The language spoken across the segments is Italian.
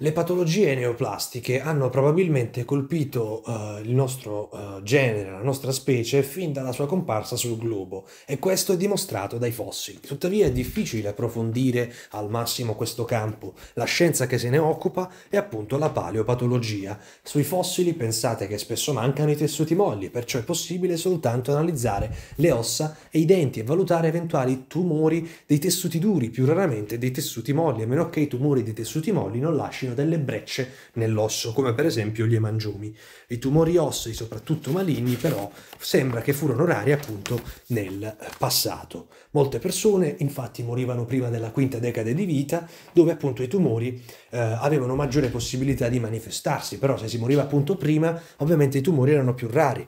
Le patologie neoplastiche hanno probabilmente colpito eh, il nostro eh, genere, la nostra specie, fin dalla sua comparsa sul globo, e questo è dimostrato dai fossili. Tuttavia è difficile approfondire al massimo questo campo. La scienza che se ne occupa è appunto la paleopatologia. Sui fossili pensate che spesso mancano i tessuti molli, perciò è possibile soltanto analizzare le ossa e i denti e valutare eventuali tumori dei tessuti duri, più raramente dei tessuti molli, a meno che i tumori dei tessuti molli non lasciano trascino delle brecce nell'osso, come per esempio gli emangiomi. I tumori ossei, soprattutto maligni, però sembra che furono rari appunto nel passato. Molte persone infatti morivano prima della quinta decade di vita, dove appunto i tumori eh, avevano maggiore possibilità di manifestarsi, però se si moriva appunto prima, ovviamente i tumori erano più rari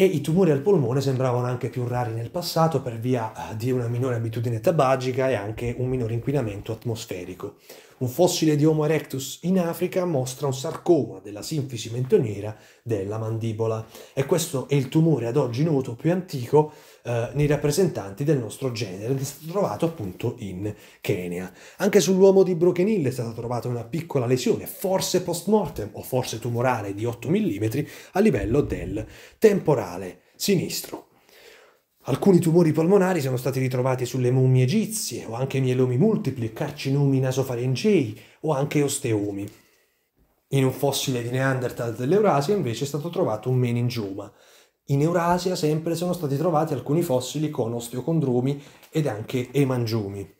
e i tumori al polmone sembravano anche più rari nel passato per via eh, di una minore abitudine tabagica e anche un minore inquinamento atmosferico. Un fossile di Homo erectus in Africa mostra un sarcoma della sinfisi mentoniera della mandibola e questo è il tumore ad oggi noto più antico eh, nei rappresentanti del nostro genere ed è stato trovato appunto in Kenya. Anche sull'uomo di Broken Hill è stata trovata una piccola lesione, forse post mortem o forse tumorale di 8 mm a livello del temporale ventrale sinistro. Alcuni tumori polmonari sono stati ritrovati sulle mummie egizie, o anche mielomi multipli, carcinomi nasofarengei, o anche osteomi. In un fossile di Neanderthal dell'Eurasia invece è stato trovato un meningioma. In Eurasia sempre sono stati trovati alcuni fossili con osteocondromi ed anche emangiomi.